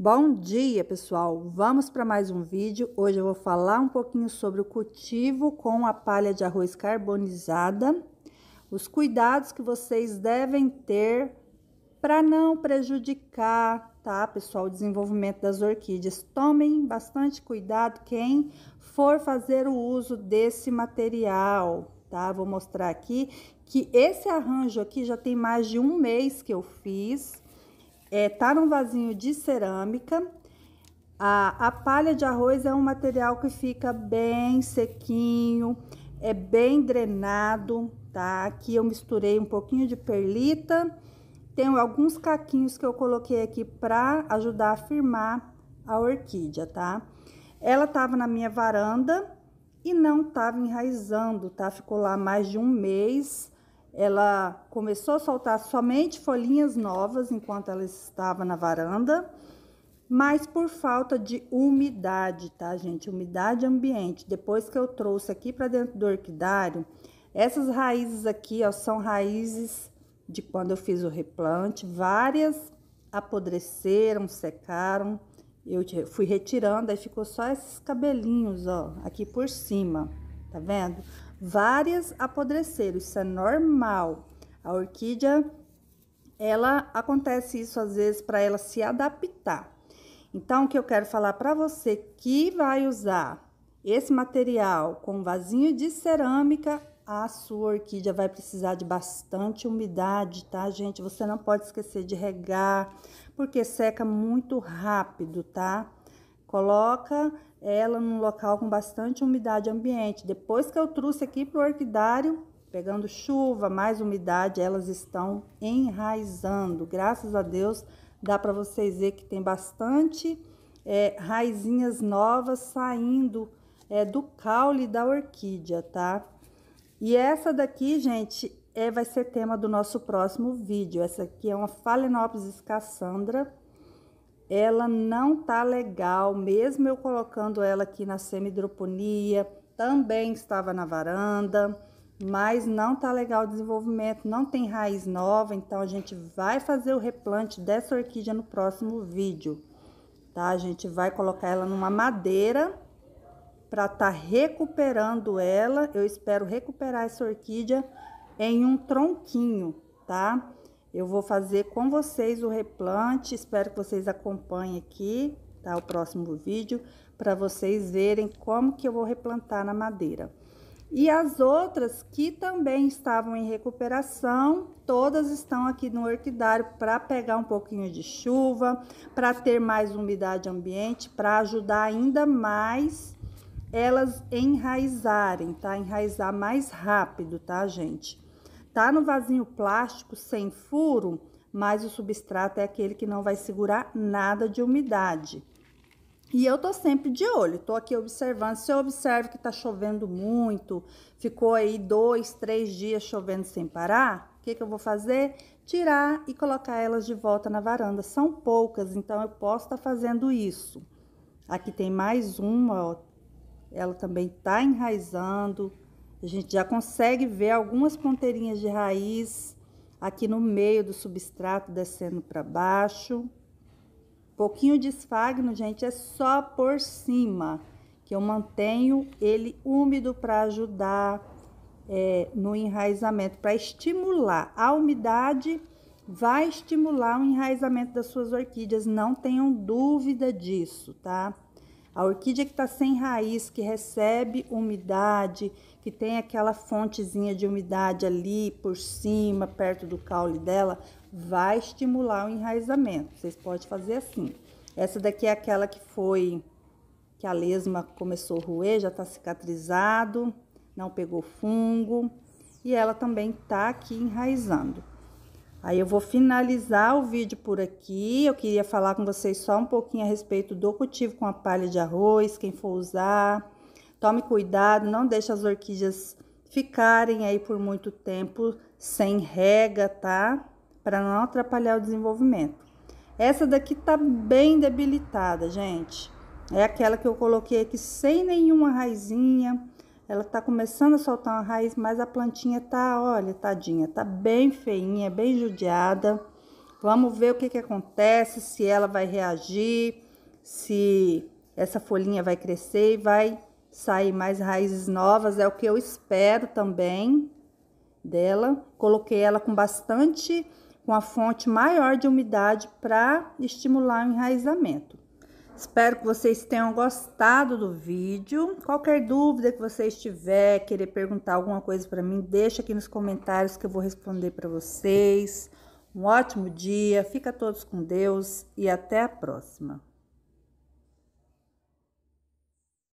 Bom dia, pessoal! Vamos para mais um vídeo. Hoje eu vou falar um pouquinho sobre o cultivo com a palha de arroz carbonizada, os cuidados que vocês devem ter para não prejudicar, tá, pessoal, o desenvolvimento das orquídeas. Tomem bastante cuidado quem for fazer o uso desse material, tá? Vou mostrar aqui que esse arranjo aqui já tem mais de um mês que eu fiz é, tá num vasinho de cerâmica. A, a palha de arroz é um material que fica bem sequinho, é bem drenado, tá? Aqui eu misturei um pouquinho de perlita, tenho alguns caquinhos que eu coloquei aqui para ajudar a firmar a orquídea, tá? Ela tava na minha varanda e não tava enraizando, tá? Ficou lá mais de um mês, ela começou a soltar somente folhinhas novas enquanto ela estava na varanda, mas por falta de umidade, tá, gente? Umidade ambiente. Depois que eu trouxe aqui para dentro do orquidário, essas raízes aqui, ó, são raízes de quando eu fiz o replante, várias apodreceram, secaram. Eu fui retirando, aí ficou só esses cabelinhos, ó, aqui por cima, tá vendo? Várias apodreceram, isso é normal. A orquídea, ela acontece isso às vezes para ela se adaptar. Então, o que eu quero falar para você que vai usar esse material com vasinho de cerâmica, a sua orquídea vai precisar de bastante umidade, tá, gente? Você não pode esquecer de regar, porque seca muito rápido, tá? Coloca ela num local com bastante umidade ambiente. Depois que eu trouxe aqui para o orquidário, pegando chuva, mais umidade, elas estão enraizando. Graças a Deus, dá para vocês ver que tem bastante é, raizinhas novas saindo é, do caule da orquídea, tá? E essa daqui, gente, é, vai ser tema do nosso próximo vídeo. Essa aqui é uma Phalaenopsis cassandra ela não tá legal, mesmo eu colocando ela aqui na semi-hidroponia, também estava na varanda, mas não tá legal o desenvolvimento, não tem raiz nova, então a gente vai fazer o replante dessa orquídea no próximo vídeo, tá? A gente vai colocar ela numa madeira para tá recuperando ela. Eu espero recuperar essa orquídea em um tronquinho, tá? Eu vou fazer com vocês o replante, espero que vocês acompanhem aqui, tá? O próximo vídeo, para vocês verem como que eu vou replantar na madeira. E as outras que também estavam em recuperação, todas estão aqui no orquidário para pegar um pouquinho de chuva, para ter mais umidade ambiente, para ajudar ainda mais elas enraizarem, tá? Enraizar mais rápido, tá, gente? Tá no vasinho plástico sem furo, mas o substrato é aquele que não vai segurar nada de umidade. E eu tô sempre de olho, tô aqui observando. Se eu observo que tá chovendo muito, ficou aí dois, três dias chovendo sem parar, o que, que eu vou fazer? Tirar e colocar elas de volta na varanda. São poucas, então eu posso estar tá fazendo isso. Aqui tem mais uma, ó. Ela também tá enraizando. A gente já consegue ver algumas ponteirinhas de raiz aqui no meio do substrato descendo para baixo. Pouquinho de esfagno, gente, é só por cima, que eu mantenho ele úmido para ajudar é, no enraizamento, para estimular. A umidade vai estimular o enraizamento das suas orquídeas, não tenham dúvida disso, tá? A orquídea que está sem raiz, que recebe umidade, que tem aquela fontezinha de umidade ali por cima, perto do caule dela, vai estimular o enraizamento. Vocês podem fazer assim. Essa daqui é aquela que foi, que a lesma começou a roer, já está cicatrizado, não pegou fungo. E ela também está aqui enraizando. Aí eu vou finalizar o vídeo por aqui. Eu queria falar com vocês só um pouquinho a respeito do cultivo com a palha de arroz, quem for usar. Tome cuidado, não deixe as orquídeas ficarem aí por muito tempo sem rega, tá? Para não atrapalhar o desenvolvimento. Essa daqui tá bem debilitada, gente. É aquela que eu coloquei aqui sem nenhuma raizinha ela tá começando a soltar uma raiz, mas a plantinha tá, olha, tadinha, tá bem feinha, bem judiada. Vamos ver o que que acontece, se ela vai reagir, se essa folhinha vai crescer e vai sair mais raízes novas, é o que eu espero também dela. Coloquei ela com bastante, com a fonte maior de umidade para estimular o enraizamento. Espero que vocês tenham gostado do vídeo. Qualquer dúvida que vocês tiver, querer perguntar alguma coisa para mim, deixa aqui nos comentários que eu vou responder para vocês. Um ótimo dia, fica todos com Deus e até a próxima.